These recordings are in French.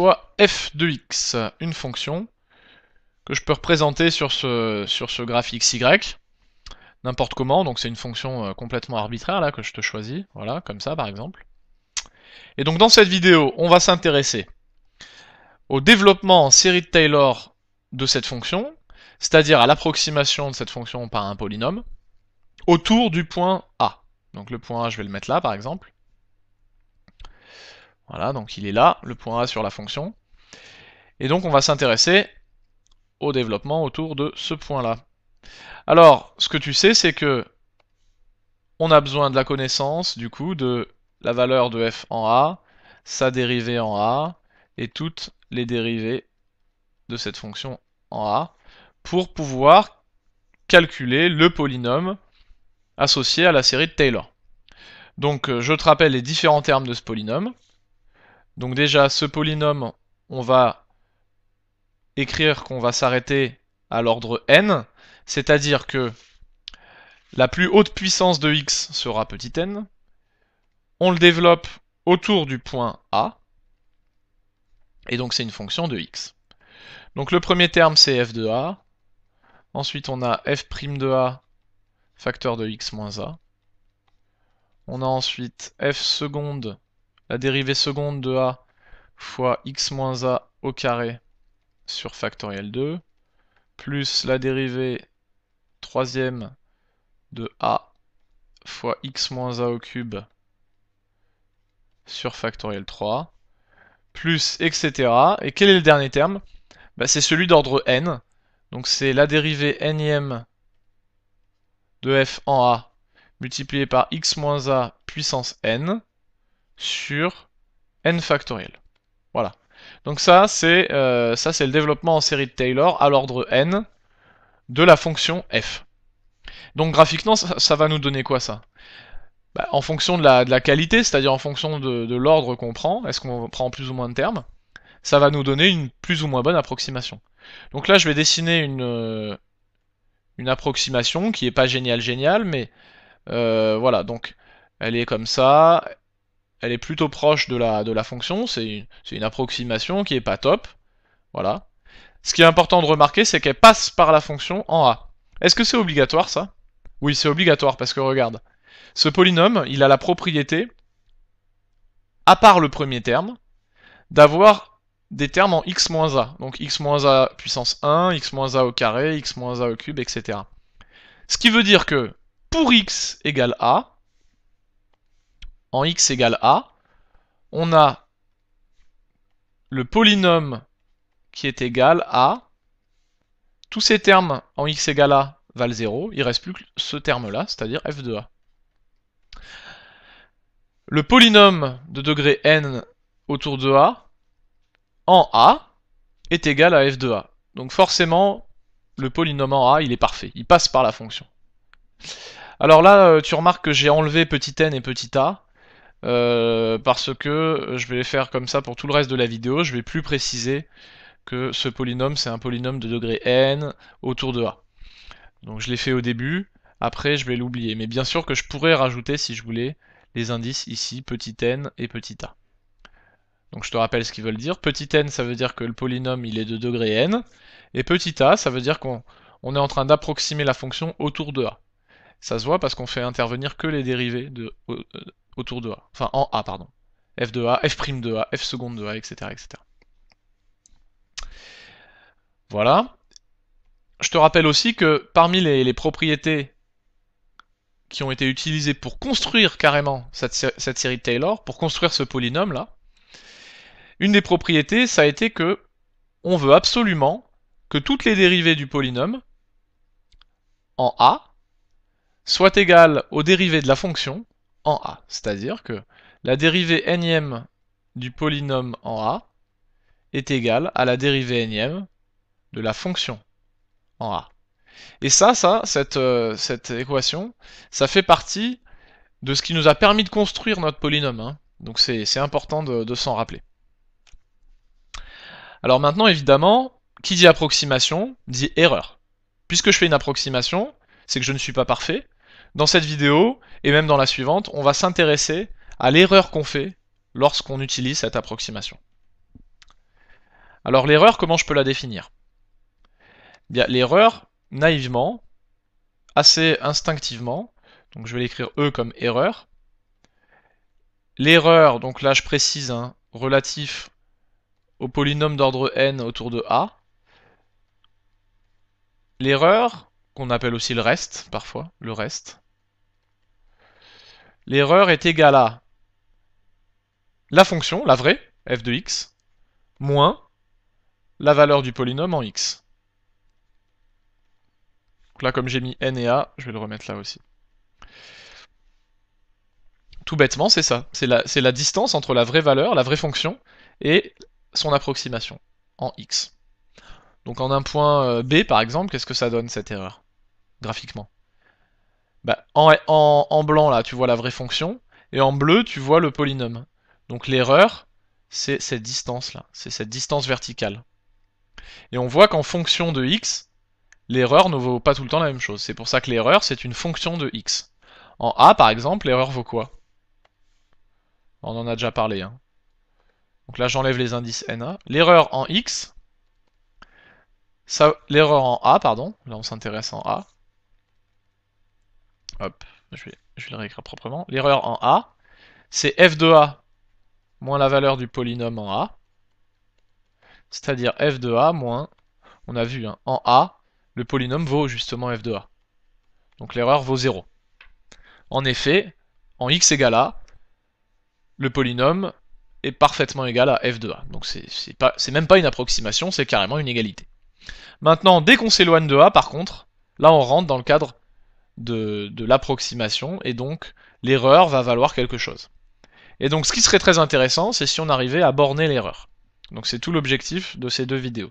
soit f de x, une fonction, que je peux représenter sur ce, sur ce graphique xy, n'importe comment, donc c'est une fonction euh, complètement arbitraire là que je te choisis, voilà, comme ça par exemple. Et donc dans cette vidéo, on va s'intéresser au développement en série de Taylor de cette fonction, c'est-à-dire à, à l'approximation de cette fonction par un polynôme, autour du point A. Donc le point A, je vais le mettre là par exemple. Voilà, donc il est là, le point A sur la fonction. Et donc on va s'intéresser au développement autour de ce point-là. Alors, ce que tu sais, c'est que on a besoin de la connaissance, du coup, de la valeur de f en a, sa dérivée en a, et toutes les dérivées de cette fonction en a, pour pouvoir calculer le polynôme associé à la série de Taylor. Donc, euh, je te rappelle les différents termes de ce polynôme. Donc déjà, ce polynôme, on va écrire qu'on va s'arrêter à l'ordre n, c'est-à-dire que la plus haute puissance de x sera petit n. On le développe autour du point A. Et donc c'est une fonction de x. Donc le premier terme c'est f de A. Ensuite on a f' prime de A facteur de x moins A. On a ensuite f seconde la dérivée seconde de a fois x a au carré sur factoriel 2, plus la dérivée troisième de a fois x moins a au cube sur factoriel 3, plus etc. Et quel est le dernier terme bah, C'est celui d'ordre n, donc c'est la dérivée nème de f en a multiplié par x moins a puissance n sur n factoriel. Voilà. Donc euh, ça, c'est le développement en série de Taylor à l'ordre n de la fonction f. Donc graphiquement, ça, va nous donner quoi ça bah, En fonction de la, qualité, c'est-à-dire en fonction de, l'ordre qu'on prend, est-ce qu'on prend plus ou moins de termes, ça va nous donner une plus ou moins bonne approximation. Donc là, je vais dessiner une, euh, une approximation qui n'est pas géniale géniale, mais euh, voilà, donc elle est comme ça, elle est plutôt proche de la, de la fonction, c'est une, approximation qui est pas top. Voilà. Ce qui est important de remarquer, c'est qu'elle passe par la fonction en A. Est-ce que c'est obligatoire ça Oui, c'est obligatoire parce que regarde, ce polynôme, il a la propriété, à part le premier terme, d'avoir des termes en x a. Donc x a puissance 1, x a au carré, x a au cube, etc. Ce qui veut dire que pour x égale a, en x égale a, on a le polynôme qui est égal à... Tous ces termes en x égale a valent 0, il reste plus que ce terme-là, c'est-à-dire f de a. Le polynôme de degré n autour de a en a est égal à f de a. Donc forcément, le polynôme en a, il est parfait, il passe par la fonction. Alors là, euh, tu remarques que j'ai enlevé petit n et petit a, euh, parce que je vais faire comme ça pour tout le reste de la vidéo, je vais plus préciser que ce polynôme c'est un polynôme de degré n autour de a. Donc je l'ai fait au début, après je vais l'oublier. Mais bien sûr que je pourrais rajouter si je voulais les indices ici, petit n et petit a. Donc je te rappelle ce qu'ils veulent dire. Petit n ça veut dire que le polynôme il est de degré n, et petit a ça veut dire qu'on on est en train d'approximer la fonction autour de a. Ça se voit parce qu'on fait intervenir que les dérivés de, euh, autour de A. Enfin, en A, pardon. F de A, F prime de A, F seconde de A, etc. Voilà. Je te rappelle aussi que parmi les, propriétés qui ont été utilisées pour construire carrément cette, cette série de Taylor, pour construire ce polynôme-là, une des propriétés, ça a été que on veut absolument que toutes les dérivées du polynôme en A soient égales aux dérivées de la fonction en A. C'est-à-dire que la dérivée nème du polynôme en A est égale à la dérivée nème de la fonction en A. Et ça, ça euh, cette, équation, ça fait partie de ce qui nous a permis de construire notre polynôme. Hein. Donc c'est important de s'en rappeler. Alors maintenant, évidemment, qui dit approximation dit erreur. Puisque je fais une approximation, c'est que je ne suis pas parfait, dans cette vidéo, et même dans la suivante, on va s'intéresser à l'erreur qu'on fait lorsqu'on utilise cette approximation. Alors l'erreur, comment je peux la définir eh Bien, L'erreur, naïvement, assez instinctivement, donc je vais l'écrire E comme erreur. L'erreur, donc là je précise, hein, relatif au polynôme d'ordre n autour de A. L'erreur, qu'on appelle aussi le reste, parfois, le reste. L'erreur est égale à la fonction, la vraie, f de x, moins la valeur du polynôme en x. là, comme j'ai mis n et a, je vais le remettre là aussi. Tout bêtement, c'est ça. C'est la, la distance entre la vraie valeur, la vraie fonction, et son approximation en x. Donc en un point euh, B, par exemple, qu'est-ce que ça donne cette erreur graphiquement bah, en, blanc, là, tu vois la vraie fonction, et en bleu, tu vois le polynôme. Donc l'erreur, c'est cette distance-là, c'est cette distance verticale. Et on voit qu'en fonction de x, l'erreur ne vaut pas tout le temps la même chose. C'est pour ça que l'erreur, c'est une fonction de x. En a, par exemple, l'erreur vaut quoi On en a déjà parlé. Hein. Donc là, j'enlève les indices na. L'erreur en x, L'erreur en A, pardon. Là, on s'intéresse en A. Hop, je vais, je réécrire proprement. L'erreur en A, c'est f de A moins la valeur du polynôme en A. C'est-à-dire f de A moins, on a vu, hein, en A, le polynôme vaut justement f de A. Donc l'erreur vaut 0. En effet, en x égale A, le polynôme est parfaitement égal à f de A. Donc c'est même pas une approximation, c'est carrément une égalité. Maintenant, dès qu'on s'éloigne de A, par contre, là on rentre dans le cadre de, l'approximation, et donc l'erreur va valoir quelque chose. Et donc ce qui serait très intéressant, c'est si on arrivait à borner l'erreur. Donc c'est tout l'objectif de ces deux vidéos.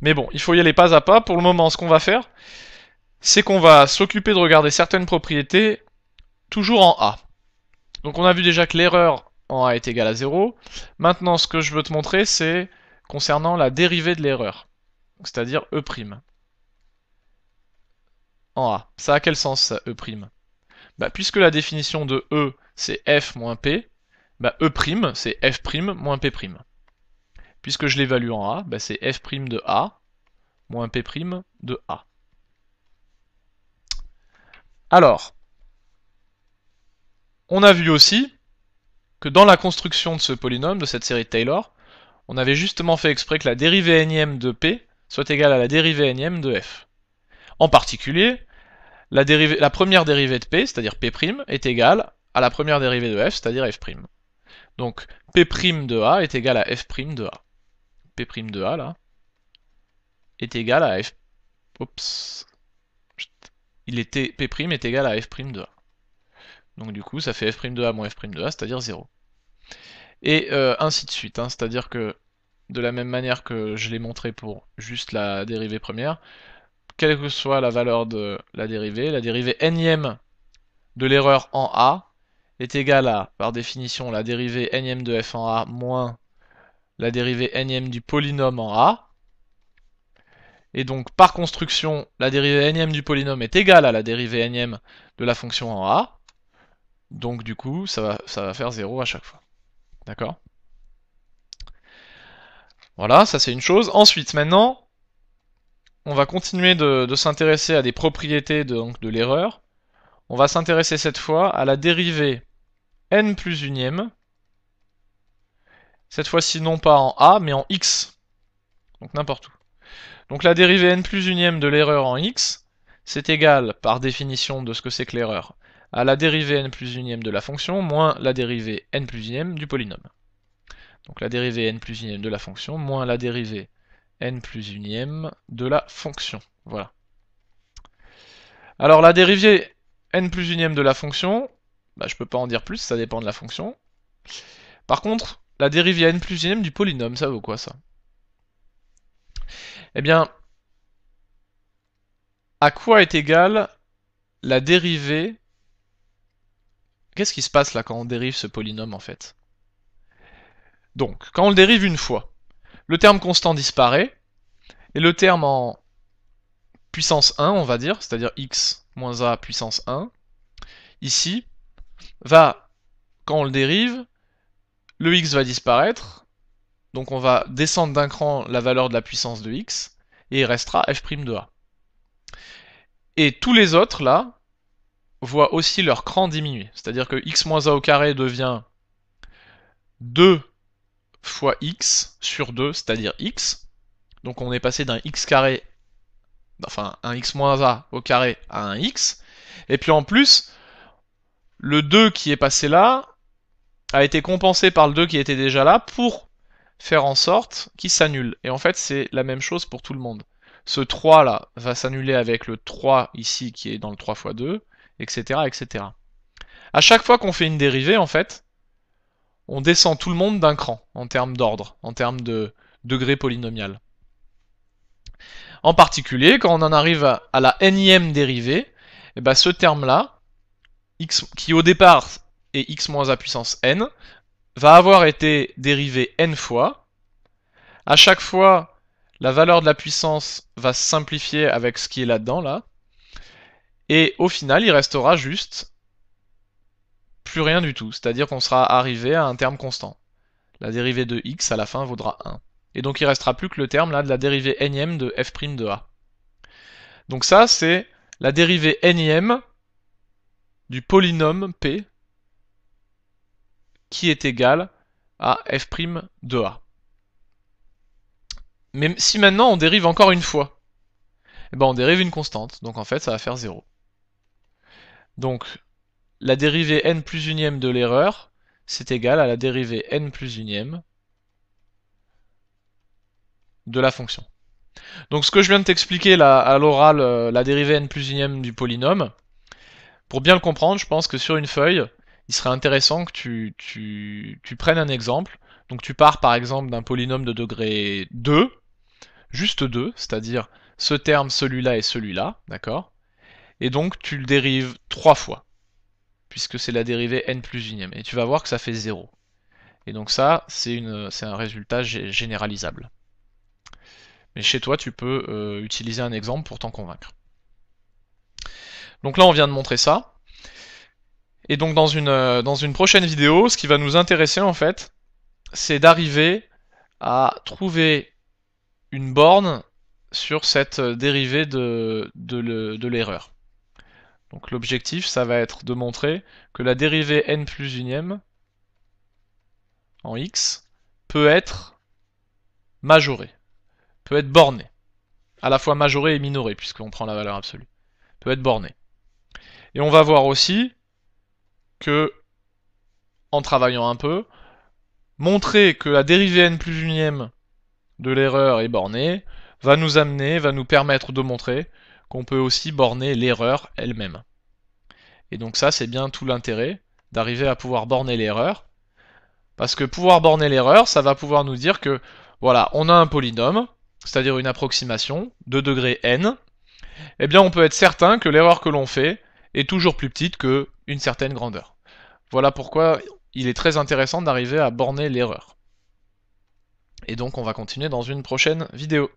Mais bon, il faut y aller pas à pas. Pour le moment, ce qu'on va faire, c'est qu'on va s'occuper de regarder certaines propriétés toujours en A. Donc on a vu déjà que l'erreur en A est égale à 0. Maintenant, ce que je veux te montrer, c'est concernant la dérivée de l'erreur c'est-à-dire E'. En A. Ça a quel sens ça, E'? Bah, puisque la définition de E c'est F moins P, bah, E' c'est F' moins P'. Puisque je l'évalue en A, bah, c'est F' de A moins P' de A. Alors, on a vu aussi que dans la construction de ce polynôme, de cette série de Taylor, on avait justement fait exprès que la dérivée énième de P soit égale à la dérivée énième de f. En particulier, la, première dérivée de p, c'est-à-dire p' est égale à la première dérivée de f, c'est-à-dire f'. Donc p' de a est égal à f' de a. p' de a, là, est égal à f... Oups. Il était... p' est égal à f' de a. Donc du coup, ça fait f' de a moins f' de a, c'est-à-dire 0. Et euh, ainsi de suite, hein, c'est-à-dire que de la même manière que je l'ai montré pour juste la dérivée première, quelle que soit la valeur de la dérivée, la dérivée nème de l'erreur en A est égale à, par définition, la dérivée nème de f en A moins la dérivée nème du polynôme en A. Et donc, par construction, la dérivée nème du polynôme est égale à la dérivée nème de la fonction en A. Donc, du coup, ça va, ça va faire 0 à chaque fois. D'accord voilà, ça c'est une chose. Ensuite, maintenant, on va continuer de, s'intéresser à des propriétés de, donc de l'erreur. On va s'intéresser cette fois à la dérivée n plus unième. Cette fois-ci non pas en a, mais en x. Donc n'importe où. Donc la dérivée n plus unième de l'erreur en x, c'est égal, par définition de ce que c'est que l'erreur, à la dérivée n plus unième de la fonction, moins la dérivée n plus unième du polynôme. Donc la dérivée n plus 1ème de la fonction moins la dérivée n plus unième de la fonction. Voilà. Alors la dérivée n plus unième de la fonction, bah, je ne peux pas en dire plus, ça dépend de la fonction. Par contre, la dérivée n plus 1ème du polynôme, ça vaut quoi ça Eh bien, à quoi est égale la dérivée Qu'est-ce qui se passe là quand on dérive ce polynôme en fait donc, quand on le dérive une fois, le terme constant disparaît, et le terme en puissance 1, on va dire, c'est-à-dire x moins a puissance 1, ici, va, quand on le dérive, le x va disparaître, donc on va descendre d'un cran la valeur de la puissance de x, et il restera f' de a. Et tous les autres, là, voient aussi leur cran diminuer, c'est-à-dire que x moins a au carré devient 2 fois x sur 2, c'est-à-dire x. Donc on est passé d'un x carré, enfin un x moins a au carré à un x. Et puis en plus, le 2 qui est passé là a été compensé par le 2 qui était déjà là pour faire en sorte qu'il s'annule. Et en fait, c'est la même chose pour tout le monde. Ce 3 là va s'annuler avec le 3 ici qui est dans le 3 fois 2, etc., etc. À chaque fois qu'on fait une dérivée, en fait, on descend tout le monde d'un cran en termes d'ordre, en termes de degré polynomial. En particulier, quand on en arrive à, la ième dérivée, et eh ben ce terme-là, qui au départ est x moins a puissance n, va avoir été dérivé n fois. À chaque fois, la valeur de la puissance va se simplifier avec ce qui est là-dedans, là. Et au final, il restera juste plus rien du tout, c'est-à-dire qu'on sera arrivé à un terme constant. La dérivée de x à la fin vaudra 1. Et donc il restera plus que le terme là de la dérivée nème de f' de a. Donc ça c'est la dérivée nème du polynôme p qui est égal à f' de a. Mais si maintenant on dérive encore une fois, et eh ben on dérive une constante, donc en fait ça va faire 0. Donc la dérivée n plus unième de l'erreur, c'est égal à la dérivée n plus unième de la fonction. Donc ce que je viens de t'expliquer à l'oral, euh, la dérivée n plus unième du polynôme, pour bien le comprendre, je pense que sur une feuille, il serait intéressant que tu, tu prennes un exemple. Donc tu pars par exemple d'un polynôme de degré 2, juste 2, c'est-à-dire ce terme, celui-là et celui-là, d'accord Et donc tu le dérives trois fois puisque c'est la dérivée n plus 1 et tu vas voir que ça fait 0. Et donc ça, c'est un résultat généralisable. Mais chez toi, tu peux euh, utiliser un exemple pour t'en convaincre. Donc là, on vient de montrer ça. Et donc dans une, euh, dans une prochaine vidéo, ce qui va nous intéresser en fait, c'est d'arriver à trouver une borne sur cette euh, dérivée de, de l'erreur. Donc l'objectif, ça va être de montrer que la dérivée n plus 1 en x peut être majorée, peut être bornée, à la fois majorée et minorée, puisqu'on prend la valeur absolue, peut être bornée. Et on va voir aussi que, en travaillant un peu, montrer que la dérivée n plus 1 de l'erreur est bornée va nous amener, va nous permettre de montrer qu'on peut aussi borner l'erreur elle-même. Et donc ça, c'est bien tout l'intérêt d'arriver à pouvoir borner l'erreur. Parce que pouvoir borner l'erreur, ça va pouvoir nous dire que, voilà, on a un polynôme, c'est-à-dire une approximation de degré n, eh bien on peut être certain que l'erreur que l'on fait est toujours plus petite qu'une certaine grandeur. Voilà pourquoi il est très intéressant d'arriver à borner l'erreur. Et donc on va continuer dans une prochaine vidéo.